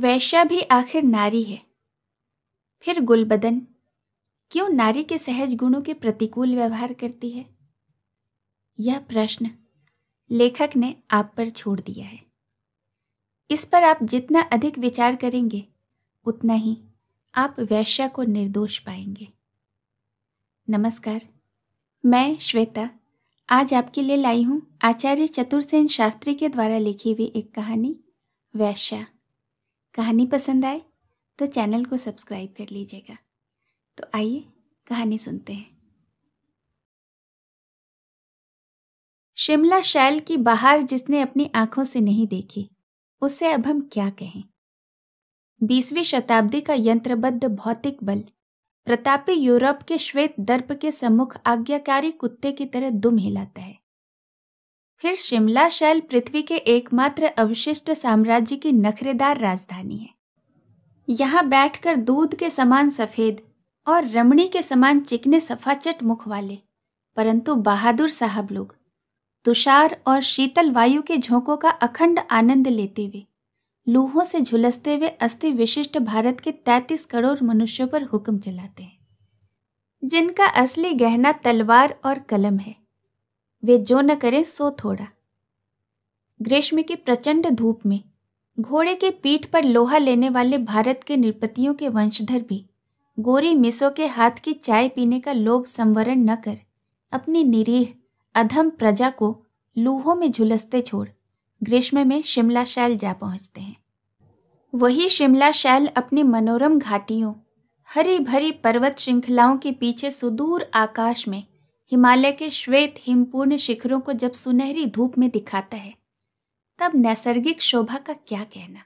वैश्या भी आखिर नारी है फिर गुलबदन क्यों नारी के सहज गुणों के प्रतिकूल व्यवहार करती है यह प्रश्न लेखक ने आप पर छोड़ दिया है इस पर आप जितना अधिक विचार करेंगे उतना ही आप वैश्या को निर्दोष पाएंगे नमस्कार मैं श्वेता आज आपके लिए लाई हूँ आचार्य चतुर्सेन शास्त्री के द्वारा लिखी हुई एक कहानी वैश्या कहानी पसंद आए तो चैनल को सब्सक्राइब कर लीजिएगा तो आइए कहानी सुनते हैं शिमला शैल की बाहर जिसने अपनी आंखों से नहीं देखी उससे अब हम क्या कहें बीसवीं शताब्दी का यंत्रबद्ध भौतिक बल प्रतापी यूरोप के श्वेत दर्प के सम्मुख आज्ञाकारी कुत्ते की तरह दुम हिलाता है फिर शिमला शैल पृथ्वी के एकमात्र अवशिष्ट साम्राज्य की नखरेदार राजधानी है यहाँ बैठकर दूध के समान सफ़ेद और रमणी के समान चिकने सफाचट मुख वाले परंतु बहादुर साहब लोग तुषार और शीतल वायु के झोंकों का अखंड आनंद लेते हुए लूहों से झुलसते हुए अस्थि विशिष्ट भारत के तैतीस करोड़ मनुष्यों पर हुक्म चलाते हैं जिनका असली गहना तलवार और कलम है वे जो न करे सो थोड़ा ग्रीष्म की प्रचंड धूप में घोड़े के पीठ पर लोहा लेने वाले भारत के निरपतियों के वंशधर भी गोरी मिसो के हाथ की चाय पीने का लोभ संवरण न कर अपनी निरीह अधम प्रजा को लूहों में झुलसते छोड़ ग्रीष्म में शिमला शैल जा पहुंचते हैं वही शिमला शैल अपनी मनोरम घाटियों हरी भरी पर्वत श्रृंखलाओं के पीछे सुदूर आकाश में हिमालय के श्वेत हिमपूर्ण शिखरों को जब सुनहरी धूप में दिखाता है तब नैसर्गिक शोभा का क्या कहना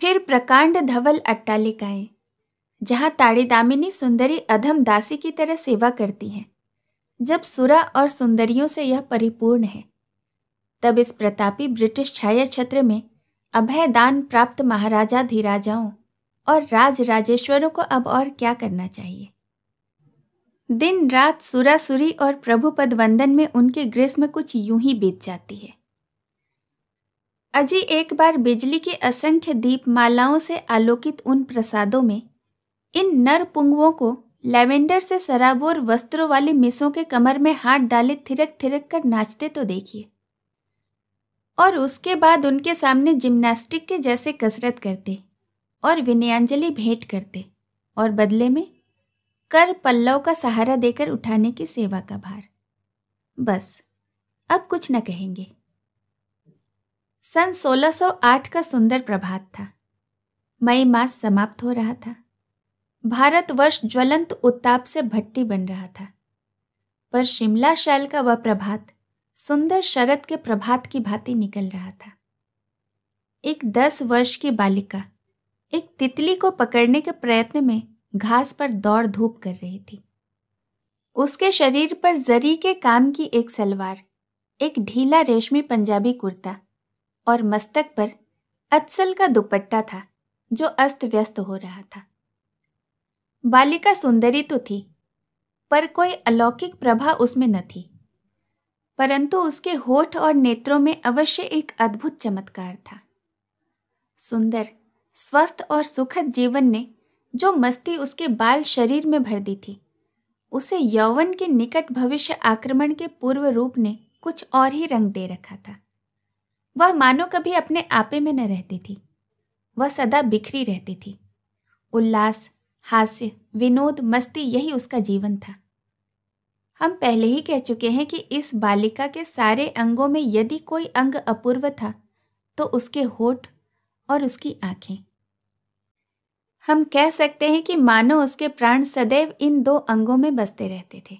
फिर प्रकांड धवल अट्टालिकाएं जहां ताड़ी दामिनी सुंदरी अधम दासी की तरह सेवा करती हैं जब सुरा और सुंदरियों से यह परिपूर्ण है तब इस प्रतापी ब्रिटिश छाया क्षेत्र में अभयदान प्राप्त महाराजा धीराजाओं और राज राजेश्वरों को अब और क्या करना चाहिए दिन रात सुरासुरी और प्रभुपद वंदन में उनके ग्रीष्म कुछ यूं ही बीत जाती है अजी एक बार बिजली के असंख्य दीप मालाओं से आलोकित उन प्रसादों में इन नर पुंगुओं को लैवेंडर से सराबोर वस्त्रों वाले मिसों के कमर में हाथ डाले थिरक थिरक कर नाचते तो देखिए और उसके बाद उनके सामने जिम्नास्टिक के जैसे कसरत करते और विनयांजलि भेंट करते और बदले में कर पल्लव का सहारा देकर उठाने की सेवा का भार बस अब कुछ न कहेंगे सन 1608 का सुंदर प्रभात था मई मास समाप्त हो रहा था भारतवर्ष ज्वलंत उत्ताप से भट्टी बन रहा था पर शिमला शैल का वह प्रभात सुंदर शरद के प्रभात की भांति निकल रहा था एक दस वर्ष की बालिका एक तितली को पकड़ने के प्रयत्न में घास पर दौड़ धूप कर रही थी उसके शरीर पर जरी के काम की एक सलवार एक ढीला रेशमी पंजाबी कुर्ता और मस्तक पर अत्सल का दुपट्टा था जो अस्त व्यस्त हो रहा था बालिका सुंदरी तो थी पर कोई अलौकिक प्रभा उसमें न थी परंतु उसके होठ और नेत्रों में अवश्य एक अद्भुत चमत्कार था सुंदर स्वस्थ और सुखद जीवन ने जो मस्ती उसके बाल शरीर में भर दी थी उसे यौवन के निकट भविष्य आक्रमण के पूर्व रूप ने कुछ और ही रंग दे रखा था वह मानो कभी अपने आपे में न रहती थी वह सदा बिखरी रहती थी उल्लास हास्य विनोद मस्ती यही उसका जीवन था हम पहले ही कह चुके हैं कि इस बालिका के सारे अंगों में यदि कोई अंग अपूर्व था तो उसके होठ और उसकी आंखें हम कह सकते हैं कि मानो उसके प्राण सदैव इन दो अंगों में बसते रहते थे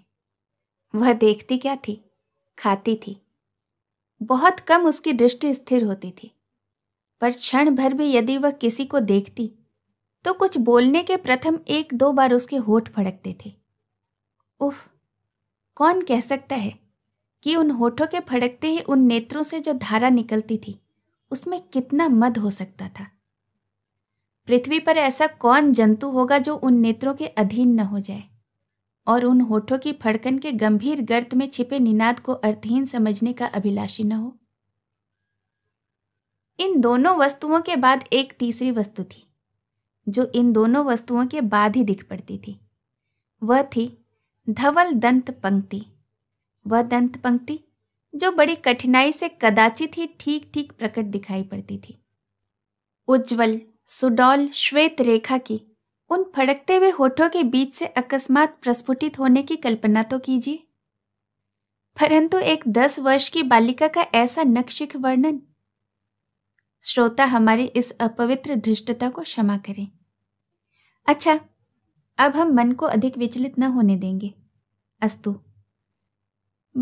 वह देखती क्या थी खाती थी बहुत कम उसकी दृष्टि स्थिर होती थी पर क्षण भर भी यदि वह किसी को देखती तो कुछ बोलने के प्रथम एक दो बार उसके होठ फड़कते थे उफ कौन कह सकता है कि उन होठों के फड़कते ही उन नेत्रों से जो धारा निकलती थी उसमें कितना मद हो सकता था पृथ्वी पर ऐसा कौन जंतु होगा जो उन नेत्रों के अधीन न हो जाए और उन होठों की फड़कन के गंभीर गर्त में छिपे निनाद को अर्थहीन समझने का अभिलाषी न हो इन दोनों वस्तुओं के बाद एक तीसरी वस्तु थी जो इन दोनों वस्तुओं के बाद ही दिख पड़ती थी वह थी धवल दंत पंक्ति वह दंत पंक्ति जो बड़ी कठिनाई से कदाचित ही ठीक ठीक प्रकट दिखाई पड़ती थी उज्जवल सुडौल श्वेत रेखा की उन फड़कते हुए होठों के बीच से अकस्मात प्रस्फुटित होने की कल्पना तो कीजिए परंतु एक दस वर्ष की बालिका का ऐसा नक्शिक वर्णन श्रोता हमारी इस अपवित्र धृष्टता को क्षमा करें अच्छा अब हम मन को अधिक विचलित न होने देंगे अस्तु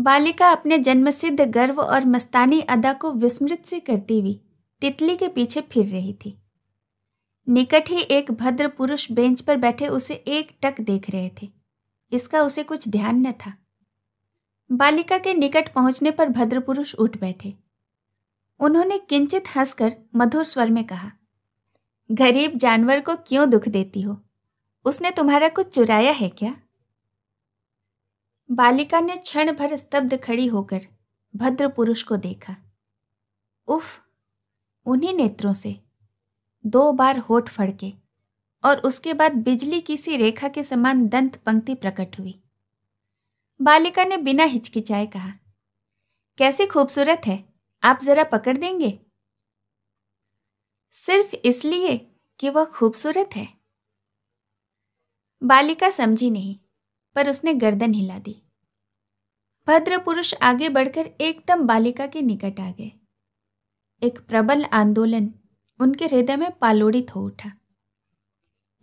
बालिका अपने जन्मसिद्ध गर्व और मस्तानी अदा को विस्मृत से करती हुई तितली के पीछे फिर रही थी निकट ही एक भद्र पुरुष बेंच पर बैठे उसे एक टक देख रहे थे इसका उसे कुछ ध्यान न था बालिका के निकट पहुंचने पर भद्र पुरुष उठ बैठे उन्होंने किंचित हंसकर मधुर स्वर में कहा गरीब जानवर को क्यों दुख देती हो उसने तुम्हारा कुछ चुराया है क्या बालिका ने क्षण भर स्तब्ध खड़ी होकर भद्र पुरुष को देखा उफ उन्हीं नेत्रों से दो बार होठ फड़के और उसके बाद बिजली की सी रेखा के समान दंत पंक्ति प्रकट हुई बालिका ने बिना हिचकिचाए कहा कैसी खूबसूरत है आप जरा पकड़ देंगे सिर्फ इसलिए कि वह खूबसूरत है बालिका समझी नहीं पर उसने गर्दन हिला दी भद्र पुरुष आगे बढ़कर एकदम बालिका के निकट आ गए एक प्रबल आंदोलन उनके हृदय में पालोड़ित हो उठा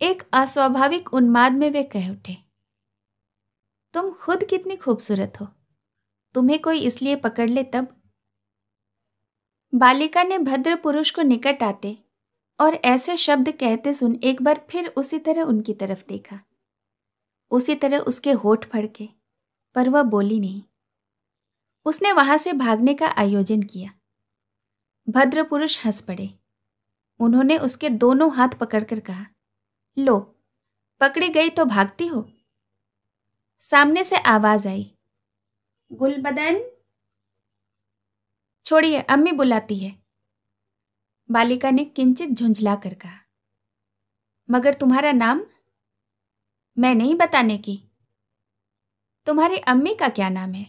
एक अस्वाभाविक उन्माद में वे कह उठे तुम खुद कितनी खूबसूरत हो तुम्हें कोई इसलिए पकड़ ले तब बालिका ने भद्र पुरुष को निकट आते और ऐसे शब्द कहते सुन एक बार फिर उसी तरह उनकी तरफ देखा उसी तरह उसके होठ फड़के पर वह बोली नहीं उसने वहां से भागने का आयोजन किया भद्र पुरुष हंस पड़े उन्होंने उसके दोनों हाथ पकड़कर कहा लो पकड़ी गई तो भागती हो सामने से आवाज आई गुलबदन छोड़िए अम्मी बुलाती है बालिका ने किंचित झुंझला कर कहा मगर तुम्हारा नाम मैं नहीं बताने की तुम्हारी अम्मी का क्या नाम है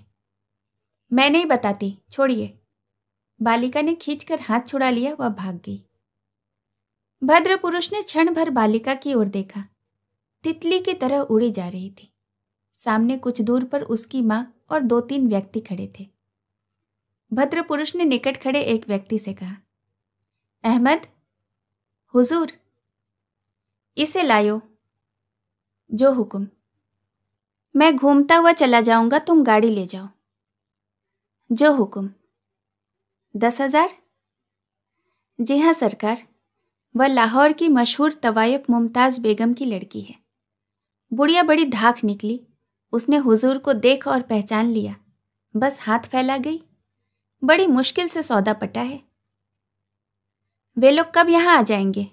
मैं नहीं बताती छोड़िए बालिका ने खींचकर हाथ छुड़ा लिया वह भाग गई भद्र पुरुष ने क्षण भर बालिका की ओर देखा तितली की तरह उड़ी जा रही थी सामने कुछ दूर पर उसकी माँ और दो तीन व्यक्ति खड़े थे भद्र पुरुष ने निकट खड़े एक व्यक्ति से कहा अहमद हुजूर इसे लायो जो हुकुम मैं घूमता हुआ चला जाऊंगा तुम गाड़ी ले जाओ जो हुकुम दस हजार जी हाँ सरकार वह लाहौर की मशहूर तवायब मुमताज़ बेगम की लड़की है बुढ़िया बड़ी धाक निकली उसने हुजूर को देख और पहचान लिया बस हाथ फैला गई बड़ी मुश्किल से सौदा पटा है वे लोग कब यहाँ आ जाएंगे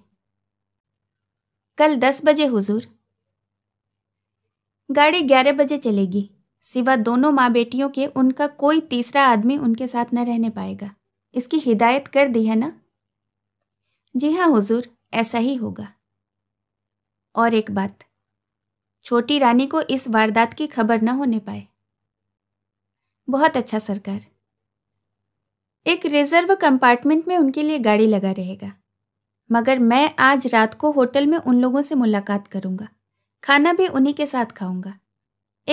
कल दस बजे हुजूर गाड़ी ग्यारह बजे चलेगी सिवा दोनों माँ बेटियों के उनका कोई तीसरा आदमी उनके साथ न रहने पाएगा इसकी हिदायत कर दी है ना जी हाँ हुजूर ऐसा ही होगा और एक बात छोटी रानी को इस वारदात की खबर न होने पाए बहुत अच्छा सरकार एक रिजर्व कंपार्टमेंट में उनके लिए गाड़ी लगा रहेगा मगर मैं आज रात को होटल में उन लोगों से मुलाकात करूंगा खाना भी उन्हीं के साथ खाऊंगा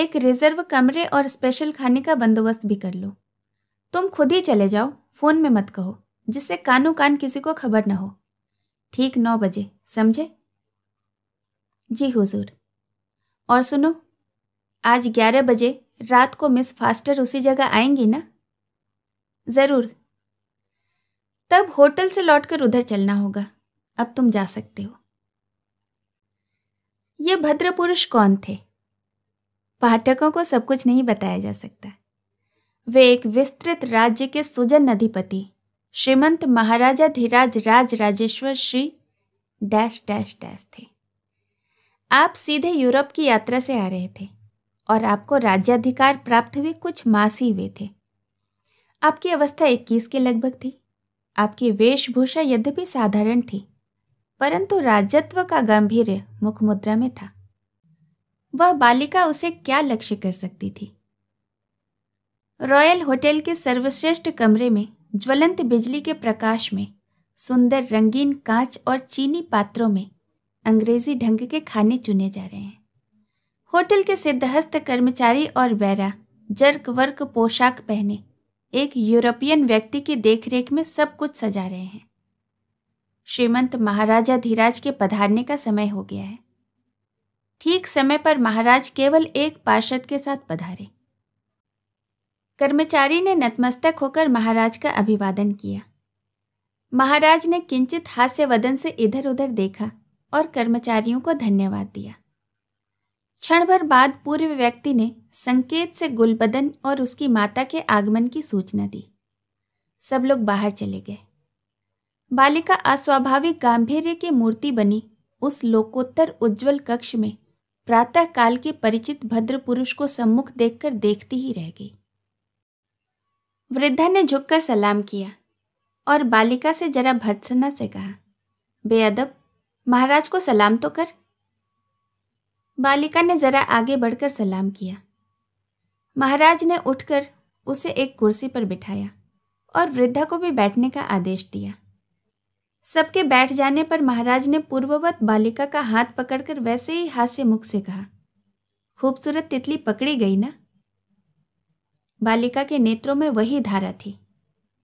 एक रिजर्व कमरे और स्पेशल खाने का बंदोबस्त भी कर लो तुम खुद ही चले जाओ फ़ोन में मत कहो जिससे कानो कान किसी को खबर ना हो ठीक नौ बजे समझे जी हुजूर और सुनो आज ग्यारह बजे रात को मिस फास्टर उसी जगह आएंगी ना ज़रूर तब होटल से लौटकर उधर चलना होगा अब तुम जा सकते हो ये भद्र पुरुष कौन थे पाठकों को सब कुछ नहीं बताया जा सकता वे एक विस्तृत राज्य के सुजन अधिपति श्रीमंत महाराजा धीराज राज राजेश्वर श्री डैश डैश डैश थे आप सीधे यूरोप की यात्रा से आ रहे थे और आपको राज्याधिकार प्राप्त हुए कुछ मास ही हुए थे आपकी अवस्था इक्कीस के लगभग थी आपकी वेशभूषा यद्यपि साधारण थी परंतु राजत्व का गंभीर मुख मुद्रा में था वह बालिका उसे क्या लक्ष्य कर सकती थी रॉयल होटल के सर्वश्रेष्ठ कमरे में ज्वलंत बिजली के प्रकाश में सुंदर रंगीन कांच और चीनी पात्रों में अंग्रेजी ढंग के खाने चुने जा रहे हैं होटल के सिद्धहस्त कर्मचारी और बैरा जर्क वर्क पोशाक पहने एक यूरोपियन व्यक्ति की देखरेख में सब कुछ सजा रहे हैं श्रीमंत महाराजा धीराज के पधारने का समय हो गया है ठीक समय पर महाराज केवल एक पार्षद के साथ पधारे कर्मचारी ने नतमस्तक होकर महाराज का अभिवादन किया महाराज ने किंचित हास्य वदन से इधर उधर देखा और कर्मचारियों को धन्यवाद दिया क्षण भर बाद पूर्व व्यक्ति ने संकेत से गुलबदन और उसकी माता के आगमन की सूचना दी सब लोग बाहर चले गए बालिका अस्वाभाविक गांधीर्य की मूर्ति बनी उस लोकोत्तर उज्जवल कक्ष में प्रातःकाल के परिचित भद्र पुरुष को सम्मुख देखकर देखती ही रह गई वृद्धा ने झुककर सलाम किया और बालिका से जरा भत्सना से कहा बेअदब महाराज को सलाम तो कर बालिका ने जरा आगे बढ़कर सलाम किया महाराज ने उठकर उसे एक कुर्सी पर बिठाया और वृद्धा को भी बैठने का आदेश दिया सबके बैठ जाने पर महाराज ने पूर्ववत बालिका का हाथ पकड़कर वैसे ही हास्य मुख से कहा खूबसूरत तितली पकड़ी गई ना बालिका के नेत्रों में वही धारा थी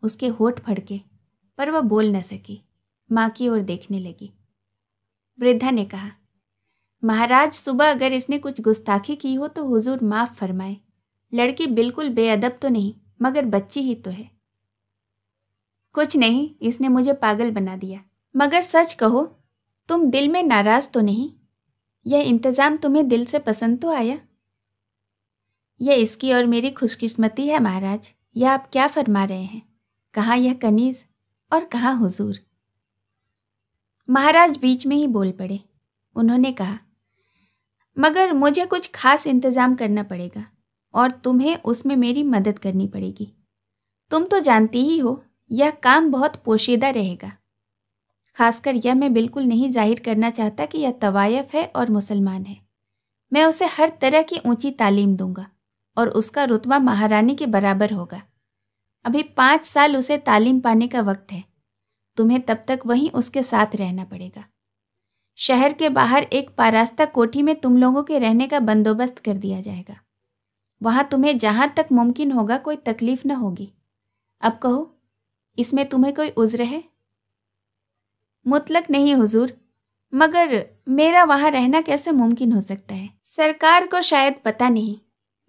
उसके होठ फड़के पर वह बोल न सकी माँ की ओर देखने लगी वृद्धा ने कहा महाराज सुबह अगर इसने कुछ गुस्ताखी की हो तो हुजूर माफ़ फरमाए लड़की बिल्कुल बेअदब तो नहीं मगर बच्ची ही तो है कुछ नहीं इसने मुझे पागल बना दिया मगर सच कहो तुम दिल में नाराज़ तो नहीं यह इंतज़ाम तुम्हें दिल से पसंद तो आया यह इसकी और मेरी खुशकिस्मती है महाराज यह आप क्या फरमा रहे हैं कहाँ यह कनीज और कहाँ हुजूर महाराज बीच में ही बोल पड़े उन्होंने कहा मगर मुझे कुछ खास इंतज़ाम करना पड़ेगा और तुम्हें उसमें मेरी मदद करनी पड़ेगी तुम तो जानती ही हो यह काम बहुत पोशीदा रहेगा खासकर यह मैं बिल्कुल नहीं जाहिर करना चाहता कि यह तवायफ है और मुसलमान है मैं उसे हर तरह की ऊंची तालीम दूंगा और उसका रुतबा महारानी के बराबर होगा अभी पाँच साल उसे तालीम पाने का वक्त है तुम्हें तब तक वहीं उसके साथ रहना पड़ेगा शहर के बाहर एक पारास्ता कोठी में तुम लोगों के रहने का बंदोबस्त कर दिया जाएगा वहाँ तुम्हें जहाँ तक मुमकिन होगा कोई तकलीफ न होगी अब कहो इसमें तुम्हें कोई उज्र है मुतलक नहीं हुजूर मगर मेरा वहाँ रहना कैसे मुमकिन हो सकता है सरकार को शायद पता नहीं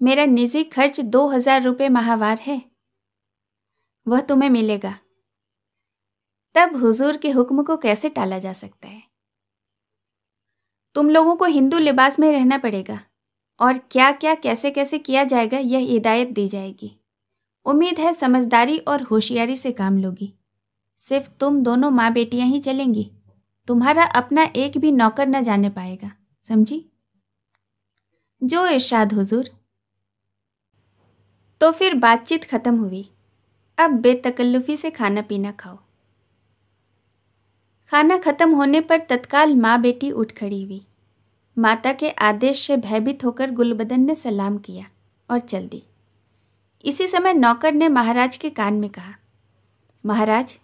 मेरा निजी खर्च दो हजार रुपये माहवार है वह तुम्हें मिलेगा तब हुजूर के हुक्म को कैसे टाला जा सकता है तुम लोगों को हिंदू लिबास में रहना पड़ेगा और क्या क्या कैसे कैसे किया जाएगा यह हिदायत दी जाएगी उम्मीद है समझदारी और होशियारी से काम लोगी सिर्फ तुम दोनों माँ बेटियां ही चलेंगी तुम्हारा अपना एक भी नौकर न जाने पाएगा समझी जो इर्शाद हुजूर तो फिर बातचीत ख़त्म हुई अब बेतकल्लुफ़ी से खाना पीना खाओ खाना ख़त्म होने पर तत्काल माँ बेटी उठ खड़ी हुई माता के आदेश से भयभीत होकर गुलबदन ने सलाम किया और चल दी इसी समय नौकर ने महाराज के कान में कहा महाराज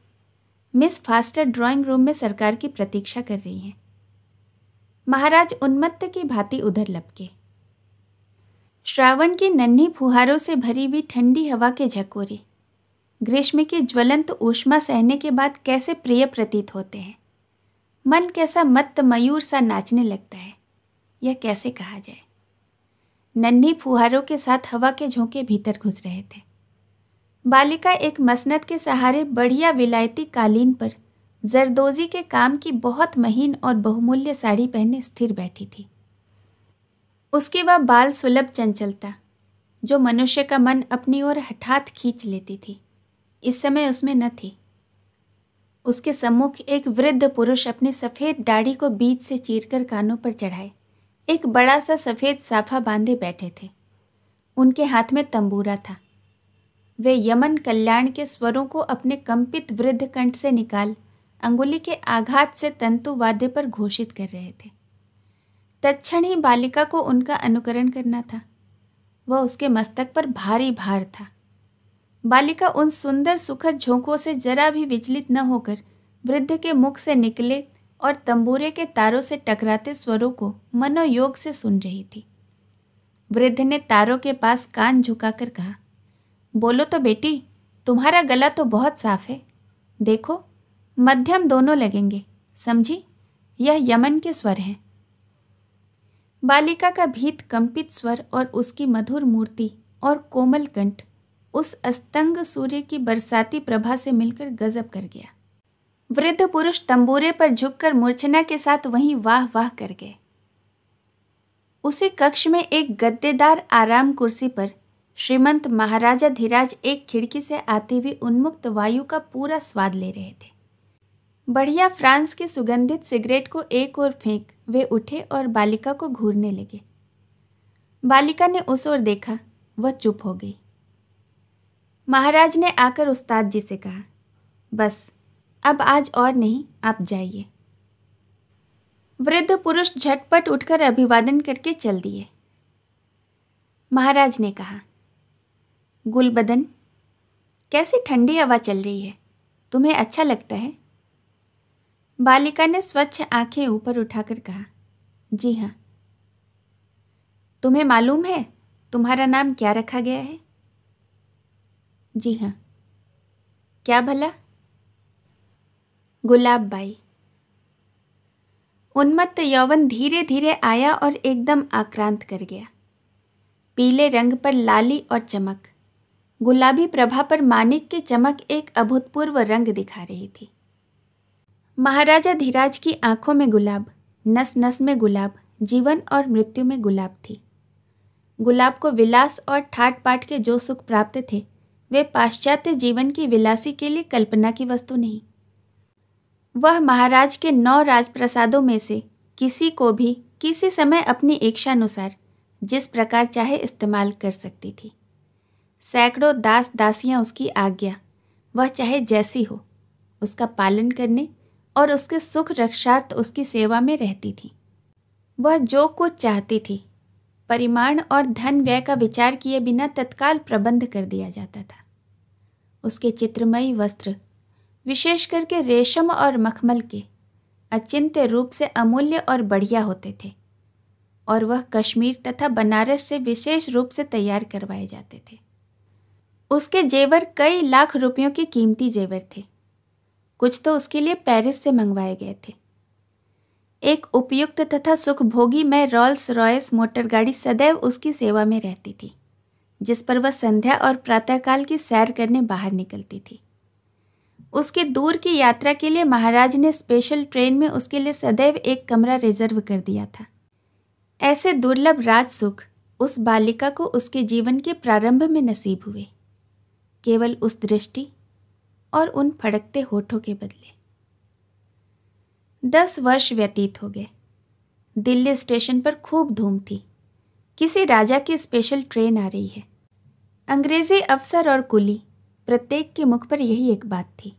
मिस फास्टर ड्राइंग रूम में सरकार की प्रतीक्षा कर रही हैं महाराज उन्मत्त की भांति उधर लपके श्रावण की नन्ही फुहारों से भरी हुई ठंडी हवा के झकोरे ग्रीष्म की ज्वलंत ऊष्मा सहने के बाद कैसे प्रिय प्रतीत होते हैं मन कैसा मत मयूर सा नाचने लगता है यह कैसे कहा जाए नन्ही फुहारों के साथ हवा के झोंके भीतर घुस रहे थे बालिका एक मसनत के सहारे बढ़िया विलायती कालीन पर जरदोजी के काम की बहुत महीन और बहुमूल्य साड़ी पहने स्थिर बैठी थी उसके वह बाल सुलभ चंचलता जो मनुष्य का मन अपनी ओर हठात खींच लेती थी इस समय उसमें न थी उसके सम्मुख एक वृद्ध पुरुष अपने सफ़ेद दाढ़ी को बीच से चीरकर कानों पर चढ़ाए एक बड़ा सा सफ़ेद साफा बांधे बैठे थे उनके हाथ में तंबूरा था वे यमन कल्याण के स्वरों को अपने कंपित वृद्ध कंठ से निकाल अंगुली के आघात से तंतु वाद्य पर घोषित कर रहे थे तत्क्षण ही बालिका को उनका अनुकरण करना था वह उसके मस्तक पर भारी भार था बालिका उन सुंदर सुखद झोंकों से जरा भी विचलित न होकर वृद्ध के मुख से निकले और तंबूरे के तारों से टकराते स्वरों को मनोयोग से सुन रही थी वृद्ध ने तारों के पास कान झुकाकर कहा बोलो तो बेटी तुम्हारा गला तो बहुत साफ है देखो मध्यम दोनों लगेंगे समझी यह यमन के स्वर हैं बालिका का भीत कंपित स्वर और उसकी मधुर मूर्ति और कोमल कंठ उस अस्तंग सूर्य की बरसाती प्रभा से मिलकर गजब कर गया वृद्ध पुरुष तंबूरे पर झुककर मूर्छना के साथ वहीं वाह वाह कर गए उसी कक्ष में एक गद्देदार आराम कुर्सी पर श्रीमंत महाराजा धीराज एक खिड़की से आती हुई उन्मुक्त वायु का पूरा स्वाद ले रहे थे बढ़िया फ्रांस के सुगंधित सिगरेट को एक और फेंक वे उठे और बालिका को घूरने लगे बालिका ने उस ओर देखा वह चुप हो गई महाराज ने आकर उस्ताद जी से कहा बस अब आज और नहीं आप जाइए वृद्ध पुरुष झटपट उठकर अभिवादन करके चल दिए महाराज ने कहा गुलबदन कैसी ठंडी हवा चल रही है तुम्हें अच्छा लगता है बालिका ने स्वच्छ आंखें ऊपर उठाकर कहा जी हाँ तुम्हें मालूम है तुम्हारा नाम क्या रखा गया है जी हाँ क्या भला गुलाब बाई उन्मत्त यौवन धीरे धीरे आया और एकदम आक्रांत कर गया पीले रंग पर लाली और चमक गुलाबी प्रभा पर मानिक की चमक एक अभूतपूर्व रंग दिखा रही थी महाराजा धीराज की आंखों में गुलाब नस नस में गुलाब जीवन और मृत्यु में गुलाब थी गुलाब को विलास और ठाट पाट के जो सुख प्राप्त थे वे पाश्चात्य जीवन की विलासी के लिए कल्पना की वस्तु नहीं वह महाराज के नौ राजप्रसादों में से किसी को भी किसी समय अपनी इच्छानुसार जिस प्रकार चाहे इस्तेमाल कर सकती थी सैकड़ों दास दासियां उसकी आज्ञा वह चाहे जैसी हो उसका पालन करने और उसके सुख रक्षार्थ उसकी सेवा में रहती थी वह जो कुछ चाहती थी परिमाण और धन व्यय का विचार किए बिना तत्काल प्रबंध कर दिया जाता था उसके चित्रमयी वस्त्र विशेष करके रेशम और मखमल के अचिंत्य रूप से अमूल्य और बढ़िया होते थे और वह कश्मीर तथा बनारस से विशेष रूप से तैयार करवाए जाते थे उसके जेवर कई लाख रुपयों के कीमती जेवर थे कुछ तो उसके लिए पेरिस से मंगवाए गए थे एक उपयुक्त तथा सुखभोगी मैं रॉल्स रॉयस मोटरगाड़ी सदैव उसकी सेवा में रहती थी जिस पर वह संध्या और प्रातःकाल की सैर करने बाहर निकलती थी उसके दूर की यात्रा के लिए महाराज ने स्पेशल ट्रेन में उसके लिए सदैव एक कमरा रिजर्व कर दिया था ऐसे दुर्लभ राजसुख उस बालिका को उसके जीवन के प्रारंभ में नसीब हुए केवल उस दृष्टि और उन फड़कते होठों के बदले दस वर्ष व्यतीत हो गए दिल्ली स्टेशन पर खूब धूम थी किसी राजा की स्पेशल ट्रेन आ रही है अंग्रेज़ी अफसर और कुली प्रत्येक के मुख पर यही एक बात थी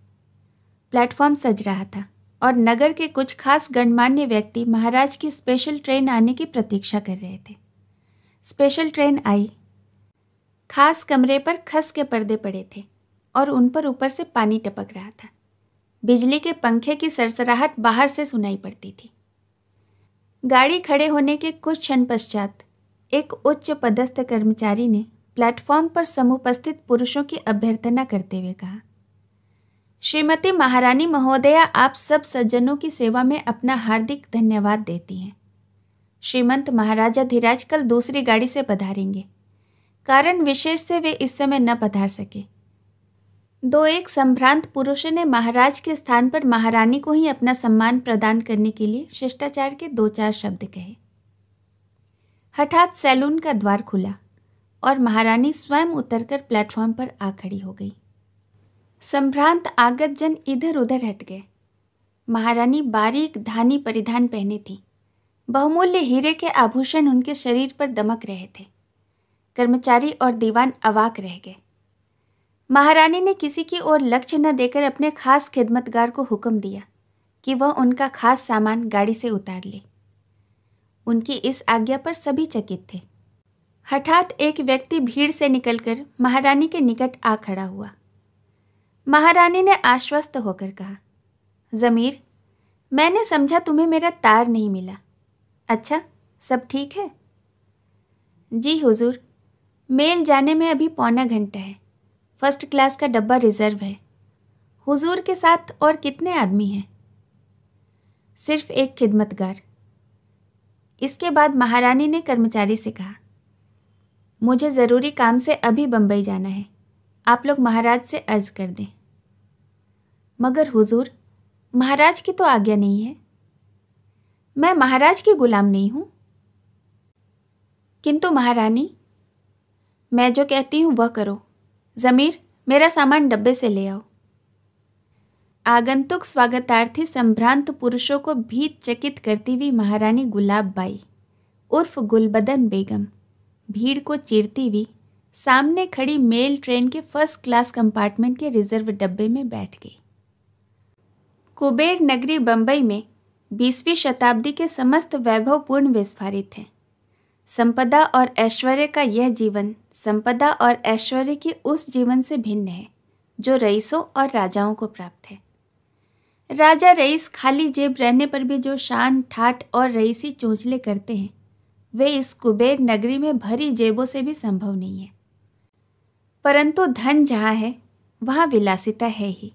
प्लेटफॉर्म सज रहा था और नगर के कुछ खास गणमान्य व्यक्ति महाराज की स्पेशल ट्रेन आने की प्रतीक्षा कर रहे थे स्पेशल ट्रेन आई खास कमरे पर खस के पर्दे पड़े थे और उन पर ऊपर से पानी टपक रहा था बिजली के पंखे की सरसराहट बाहर से सुनाई पड़ती थी गाड़ी खड़े होने के कुछ क्षण पश्चात एक उच्च पदस्थ कर्मचारी ने प्लेटफॉर्म पर समुपस्थित पुरुषों की अभ्यर्थना करते हुए कहा श्रीमती महारानी महोदया आप सब सज्जनों की सेवा में अपना हार्दिक धन्यवाद देती हैं श्रीमंत महाराजा धीराज कल दूसरी गाड़ी से पधारेंगे कारण विशेष से वे इस समय न पधार सके दो एक संभ्रांत पुरुषों ने महाराज के स्थान पर महारानी को ही अपना सम्मान प्रदान करने के लिए शिष्टाचार के दो चार शब्द कहे हठात सैलून का द्वार खुला और महारानी स्वयं उतरकर प्लेटफॉर्म पर आ खड़ी हो गई संभ्रांत आगत जन इधर उधर हट गए महारानी बारीक धानी परिधान पहने थी बहुमूल्य हीरे के आभूषण उनके शरीर पर दमक रहे थे कर्मचारी और दीवान अवाक रह गए महारानी ने किसी की ओर लक्ष्य न देकर अपने खास खिदमतगार को हुक्म दिया कि वह उनका खास सामान गाड़ी से उतार ले उनकी इस आज्ञा पर सभी चकित थे हठात एक व्यक्ति भीड़ से निकलकर महारानी के निकट आ खड़ा हुआ महारानी ने आश्वस्त होकर कहा ज़मीर मैंने समझा तुम्हें मेरा तार नहीं मिला अच्छा सब ठीक है जी हुजूर मेल जाने में अभी पौना घंटा है फर्स्ट क्लास का डब्बा रिजर्व है हुजूर के साथ और कितने आदमी हैं सिर्फ एक खिदमतगार इसके बाद महारानी ने कर्मचारी से कहा मुझे ज़रूरी काम से अभी बंबई जाना है आप लोग महाराज से अर्ज कर दें मगर हुजूर महाराज की तो आज्ञा नहीं है मैं महाराज की गुलाम नहीं हूँ किंतु महारानी मैं जो कहती हूँ वह करो ज़मीर मेरा सामान डब्बे से ले आओ आगंतुक स्वागतार्थी संभ्रांत पुरुषों को भीत चकित करती हुई महारानी गुलाबबाई उर्फ गुलबदन बेगम भीड़ को चीरती हुई सामने खड़ी मेल ट्रेन के फर्स्ट क्लास कंपार्टमेंट के रिजर्व डब्बे में बैठ गई कुबेर नगरी बम्बई में बीसवीं शताब्दी के समस्त वैभवपूर्ण विस्फारित हैं संपदा और ऐश्वर्य का यह जीवन संपदा और ऐश्वर्य के उस जीवन से भिन्न है जो रईसों और राजाओं को प्राप्त है राजा रईस खाली जेब रहने पर भी जो शान ठाट और रईसी चूंचले करते हैं वे इस कुबेर नगरी में भरी जेबों से भी संभव नहीं है परंतु धन जहाँ है वहाँ विलासिता है ही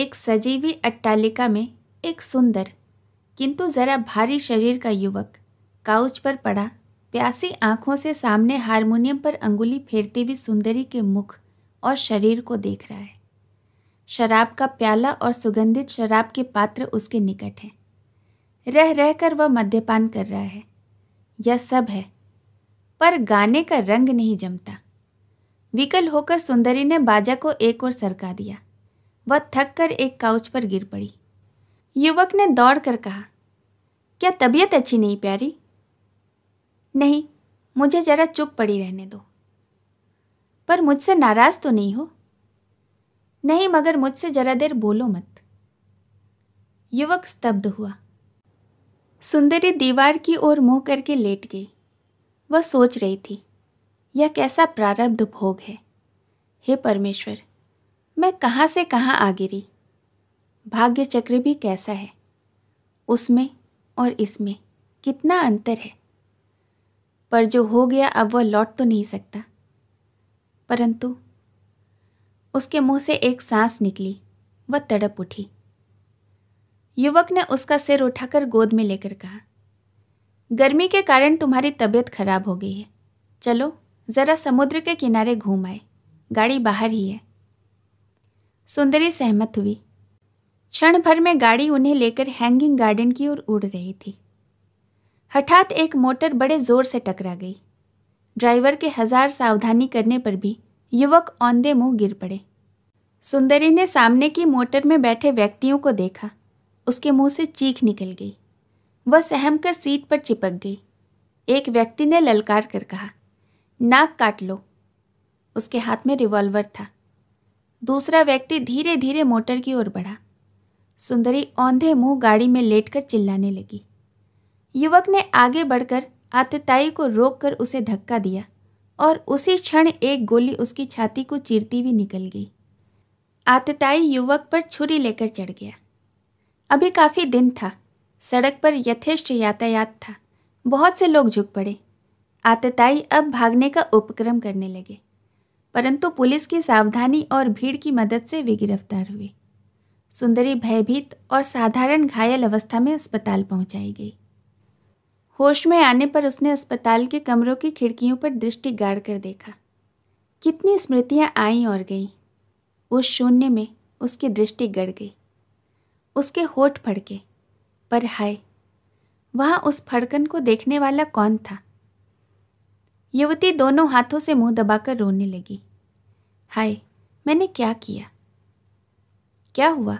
एक सजीवी अट्टालिका में एक सुंदर किंतु ज़रा भारी शरीर का युवक काउच पर पड़ा प्यासी आंखों से सामने हारमोनियम पर अंगुली फेरती हुई सुंदरी के मुख और शरीर को देख रहा है शराब का प्याला और सुगंधित शराब के पात्र उसके निकट हैं रह रह कर वह मद्यपान कर रहा है यह सब है पर गाने का रंग नहीं जमता विकल होकर सुंदरी ने बाजा को एक और सरका दिया वह थक कर एक काउच पर गिर पड़ी युवक ने दौड़ कर कहा क्या तबीयत अच्छी नहीं प्यारी नहीं मुझे ज़रा चुप पड़ी रहने दो पर मुझसे नाराज़ तो नहीं हो नहीं मगर मुझसे ज़रा देर बोलो मत युवक स्तब्ध हुआ सुंदरी दीवार की ओर मुंह करके लेट गई वह सोच रही थी यह कैसा प्रारब्ध भोग है हे परमेश्वर मैं कहाँ से कहाँ आ गिरी भाग्य चक्र भी कैसा है उसमें और इसमें कितना अंतर है पर जो हो गया अब वह लौट तो नहीं सकता परंतु उसके मुंह से एक सांस निकली वह तड़प उठी युवक ने उसका सिर उठाकर गोद में लेकर कहा गर्मी के कारण तुम्हारी तबीयत खराब हो गई है चलो ज़रा समुद्र के किनारे घूम आए गाड़ी बाहर ही है सुंदरी सहमत हुई क्षण भर में गाड़ी उन्हें लेकर हैंगिंग गार्डन की ओर उड़ रही थी हठात एक मोटर बड़े जोर से टकरा गई ड्राइवर के हजार सावधानी करने पर भी युवक औंधे मुंह गिर पड़े सुंदरी ने सामने की मोटर में बैठे व्यक्तियों को देखा उसके मुंह से चीख निकल गई वह सहम कर सीट पर चिपक गई एक व्यक्ति ने ललकार कर कहा नाक काट लो उसके हाथ में रिवॉल्वर था दूसरा व्यक्ति धीरे धीरे मोटर की ओर बढ़ा सुंदरी औंधे मुंह गाड़ी में लेटकर चिल्लाने लगी युवक ने आगे बढ़कर आतताई को रोककर उसे धक्का दिया और उसी क्षण एक गोली उसकी छाती को चीरती हुई निकल गई आतताई युवक पर छुरी लेकर चढ़ गया अभी काफ़ी दिन था सड़क पर यथेष्ट यातायात था बहुत से लोग झुक पड़े आतताई अब भागने का उपक्रम करने लगे परंतु पुलिस की सावधानी और भीड़ की मदद से वे गिरफ्तार हुए सुंदरी भयभीत और साधारण घायल अवस्था में अस्पताल पहुंचाई गई होश में आने पर उसने अस्पताल के कमरों की खिड़कियों पर दृष्टि गाड़ कर देखा कितनी स्मृतियाँ आईं और गईं उस शून्य में उसकी दृष्टि गड़ गई उसके होठ फड़के पर हाय वहाँ उस फड़कन को देखने वाला कौन था युवती दोनों हाथों से मुंह दबाकर रोने लगी हाय मैंने क्या किया क्या हुआ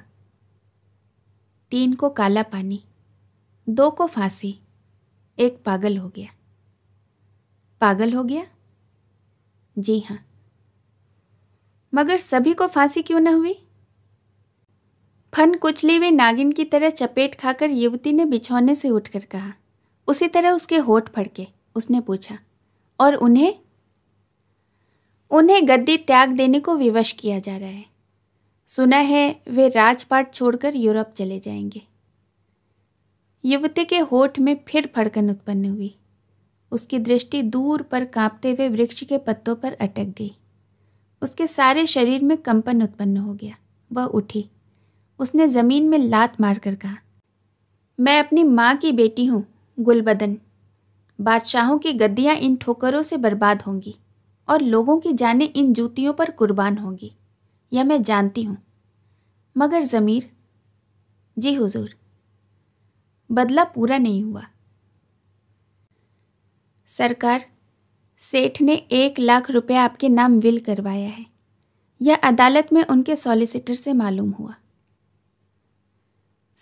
तीन को काला पानी दो को फांसी एक पागल हो गया पागल हो गया जी हाँ मगर सभी को फांसी क्यों न हुई फन कुचली हुई नागिन की तरह चपेट खाकर युवती ने बिछौने से उठकर कहा उसी तरह उसके होठ फड़के उसने पूछा और उन्हें उन्हें गद्दी त्याग देने को विवश किया जा रहा है सुना है वे राजपाट छोड़कर यूरोप चले जाएंगे युवती के होठ में फिर फड़कन उत्पन्न हुई उसकी दृष्टि दूर पर कांपते हुए वृक्ष के पत्तों पर अटक गई उसके सारे शरीर में कंपन उत्पन्न हो गया वह उठी उसने ज़मीन में लात मारकर कहा मैं अपनी माँ की बेटी हूँ गुलबदन बादशाहों की गद्दियाँ इन ठोकरों से बर्बाद होंगी और लोगों की जाने इन जूतियों पर कुर्बान होंगी यह मैं जानती हूँ मगर ज़मीर जी हुजूर बदला पूरा नहीं हुआ सरकार सेठ ने एक लाख रुपया आपके नाम विल करवाया है यह अदालत में उनके सॉलिसिटर से मालूम हुआ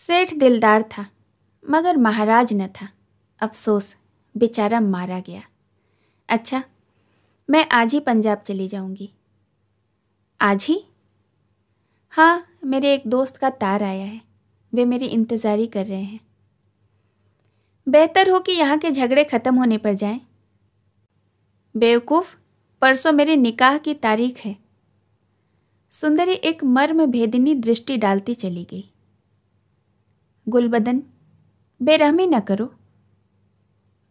सेठ दिलदार था मगर महाराज न था अफसोस बेचारा मारा गया अच्छा मैं आज ही पंजाब चली जाऊंगी आज ही हाँ मेरे एक दोस्त का तार आया है वे मेरी इंतज़ारी कर रहे हैं बेहतर हो कि यहाँ के झगड़े ख़त्म होने पर जाएं। बेवकूफ़ परसों मेरे निकाह की तारीख है सुंदरी एक मर्म भेदनी दृष्टि डालती चली गई गुलबदन बेरहमी न करो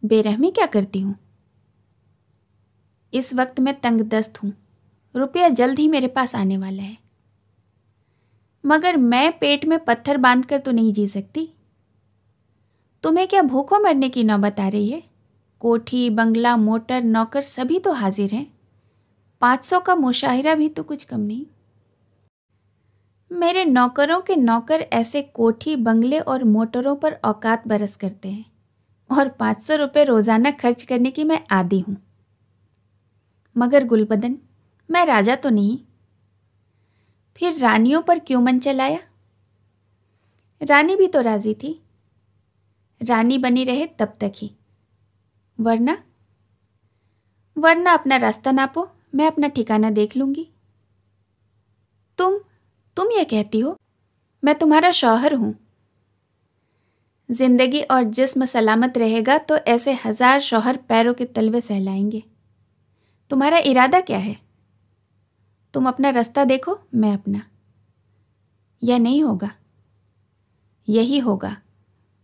बेरहमी क्या करती हूँ इस वक्त मैं तंगदस्त हूँ रुपया जल्द ही मेरे पास आने वाला है मगर मैं पेट में पत्थर बांधकर तो नहीं जी सकती तुम्हें क्या भूखों मरने की नौबत आ रही है कोठी बंगला मोटर नौकर सभी तो हाजिर हैं पाँच सौ का मुशाहरा भी तो कुछ कम नहीं मेरे नौकरों के नौकर ऐसे कोठी बंगले और मोटरों पर औकात बरस करते हैं और पाँच सौ रुपये रोज़ाना खर्च करने की मैं आदि हूँ मगर गुलबदन मैं राजा तो नहीं फिर रानियों पर क्यों मन चलाया रानी भी तो राजी थी रानी बनी रहे तब तक ही वरना वरना अपना रास्ता नापो मैं अपना ठिकाना देख लूंगी तुम तुम यह कहती हो मैं तुम्हारा शौहर हूं जिंदगी और जिस्म सलामत रहेगा तो ऐसे हजार शौहर पैरों के तलवे सहलाएंगे तुम्हारा इरादा क्या है तुम अपना रास्ता देखो मैं अपना यह नहीं होगा यही होगा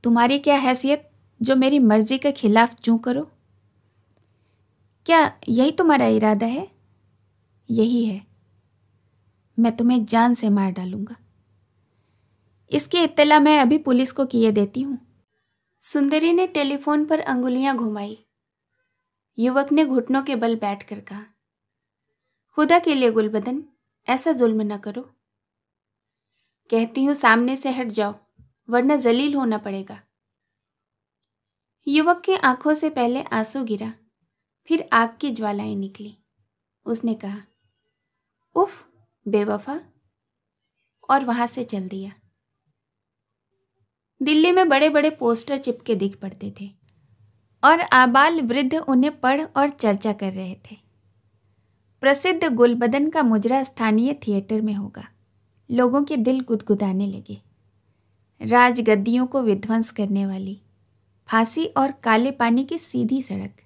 तुम्हारी क्या हैसियत जो मेरी मर्जी के खिलाफ जूँ करो क्या यही तुम्हारा इरादा है यही है मैं तुम्हें जान से मार डालूंगा इसकी इत्तला मैं अभी पुलिस को किए देती हूँ सुंदरी ने टेलीफोन पर अंगुलियां घुमाई युवक ने घुटनों के बल बैठकर कहा खुदा के लिए गुलबदन ऐसा जुल्म न करो कहती हूँ सामने से हट जाओ वरना जलील होना पड़ेगा युवक के आंखों से पहले आंसू गिरा फिर आग की ज्वालाएं निकली उसने कहा उफ बेवफा और वहां से चल दिया दिल्ली में बड़े बड़े पोस्टर चिपके दिख पड़ते थे और आबाल वृद्ध उन्हें पढ़ और चर्चा कर रहे थे प्रसिद्ध गुलबदन का मुजरा स्थानीय थिएटर में होगा लोगों के दिल गुदगुदाने लगे राजगद्दियों को विध्वंस करने वाली फांसी और काले पानी की सीधी सड़क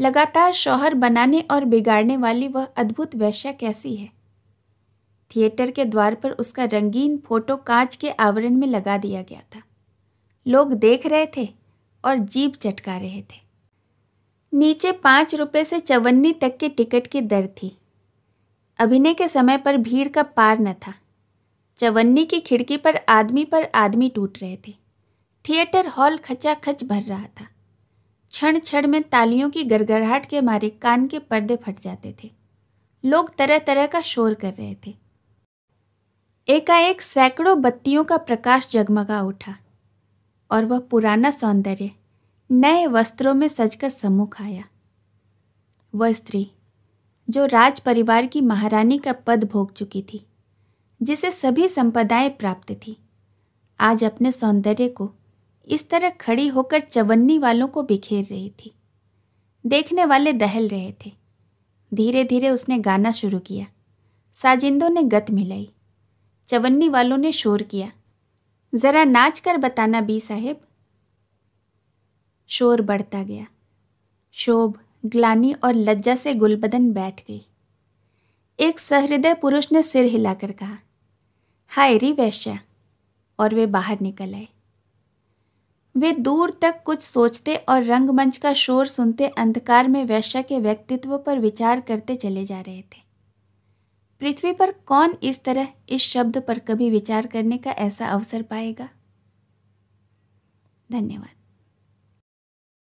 लगातार शौहर बनाने और बिगाड़ने वाली वह अद्भुत वैश्या कैसी है थिएटर के द्वार पर उसका रंगीन फोटो कांच के आवरण में लगा दिया गया था लोग देख रहे थे और जीप चटका रहे थे नीचे पाँच रुपये से चवन्नी तक के टिकट की दर थी अभिनय के समय पर भीड़ का पार न था चवन्नी की खिड़की पर आदमी पर आदमी टूट रहे थे थिएटर हॉल खचाखच भर रहा था क्षण क्षण में तालियों की गड़गड़ाहट के मारे कान के पर्दे फट जाते थे लोग तरह तरह का शोर कर रहे थे एकाएक सैकड़ों बत्तियों का प्रकाश जगमगा उठा और वह पुराना सौंदर्य नए वस्त्रों में सजकर सम्मुख आया वह स्त्री जो राज परिवार की महारानी का पद भोग चुकी थी जिसे सभी संपदाएं प्राप्त थी आज अपने सौंदर्य को इस तरह खड़ी होकर चवन्नी वालों को बिखेर रही थी देखने वाले दहल रहे थे धीरे धीरे उसने गाना शुरू किया साजिंदों ने गत मिलाई चवन्नी वालों ने शोर किया ज़रा नाच कर बताना बी साहेब शोर बढ़ता गया शोभ ग्लानी और लज्जा से गुलबदन बैठ गई एक सहृदय पुरुष ने सिर हिलाकर कहा हाय री वैश्य और वे बाहर निकल आए वे दूर तक कुछ सोचते और रंगमंच का शोर सुनते अंधकार में वैश्य के व्यक्तित्व पर विचार करते चले जा रहे थे पृथ्वी पर कौन इस तरह इस शब्द पर कभी विचार करने का ऐसा अवसर पाएगा धन्यवाद